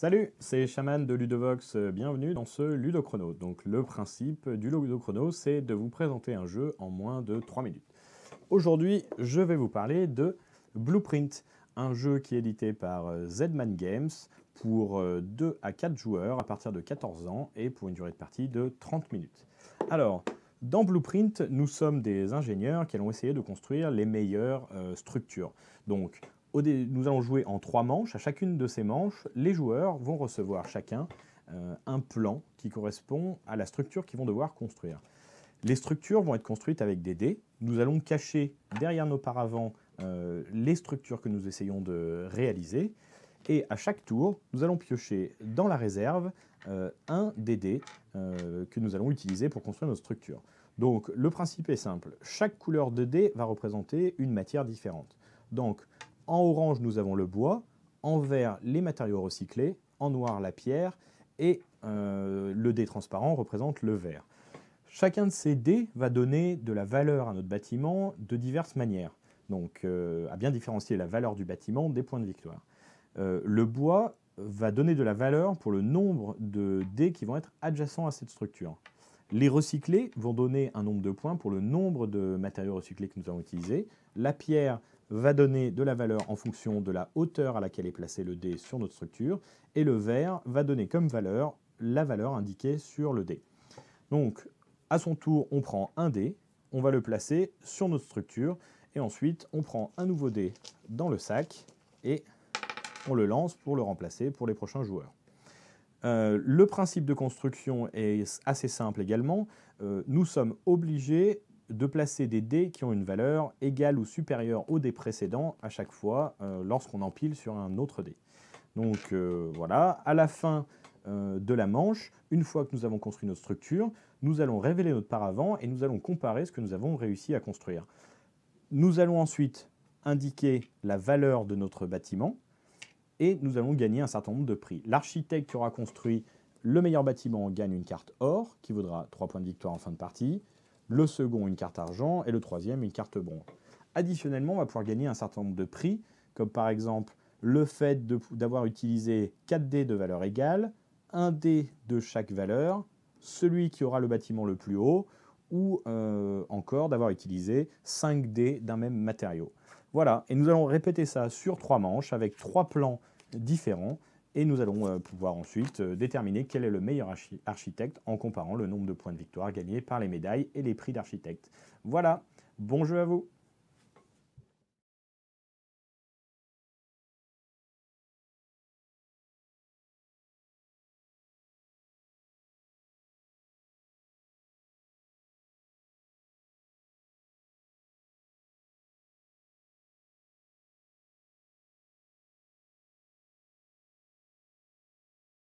Salut, c'est Shaman de Ludovox, euh, bienvenue dans ce Ludochrono. Donc le principe du Ludochrono, c'est de vous présenter un jeu en moins de 3 minutes. Aujourd'hui, je vais vous parler de Blueprint, un jeu qui est édité par euh, Zedman Games pour 2 euh, à 4 joueurs à partir de 14 ans et pour une durée de partie de 30 minutes. Alors, dans Blueprint, nous sommes des ingénieurs qui allons essayer de construire les meilleures structures. Donc, nous allons jouer en trois manches. À chacune de ces manches, les joueurs vont recevoir chacun euh, un plan qui correspond à la structure qu'ils vont devoir construire. Les structures vont être construites avec des dés. Nous allons cacher derrière nos paravents euh, les structures que nous essayons de réaliser. Et à chaque tour, nous allons piocher dans la réserve euh, un des dés que nous allons utiliser pour construire nos structures. Donc le principe est simple. Chaque couleur de dés va représenter une matière différente. Donc en orange, nous avons le bois, en vert, les matériaux recyclés, en noir, la pierre, et euh, le dé transparent représente le verre. Chacun de ces dés va donner de la valeur à notre bâtiment de diverses manières. Donc, euh, à bien différencier la valeur du bâtiment des points de victoire. Euh, le bois va donner de la valeur pour le nombre de dés qui vont être adjacents à cette structure. Les recyclés vont donner un nombre de points pour le nombre de matériaux recyclés que nous avons utiliser. La pierre va donner de la valeur en fonction de la hauteur à laquelle est placé le dé sur notre structure. Et le verre va donner comme valeur la valeur indiquée sur le dé. Donc, à son tour, on prend un dé, on va le placer sur notre structure. Et ensuite, on prend un nouveau dé dans le sac et on le lance pour le remplacer pour les prochains joueurs. Euh, le principe de construction est assez simple également. Euh, nous sommes obligés de placer des dés qui ont une valeur égale ou supérieure aux dés précédents à chaque fois euh, lorsqu'on empile sur un autre dé. Donc voilà, à la fin de la manche, une fois que nous avons construit notre structure, nous allons révéler notre paravent et nous allons comparer ce que nous avons réussi à construire. Nous allons ensuite indiquer la valeur de notre bâtiment, et nous allons gagner un certain nombre de prix. L'architecte qui aura construit le meilleur bâtiment gagne une carte or, qui vaudra 3 points de victoire en fin de partie, le second une carte argent, et le troisième une carte bronze. Additionnellement, on va pouvoir gagner un certain nombre de prix, comme par exemple le fait d'avoir utilisé 4 dés de valeur égale, un dé de chaque valeur, celui qui aura le bâtiment le plus haut, ou euh, encore d'avoir utilisé 5 dés d'un même matériau. Voilà, et nous allons répéter ça sur trois manches avec trois plans différents et nous allons euh, pouvoir ensuite euh, déterminer quel est le meilleur architecte en comparant le nombre de points de victoire gagnés par les médailles et les prix d'architecte. Voilà, bon jeu à vous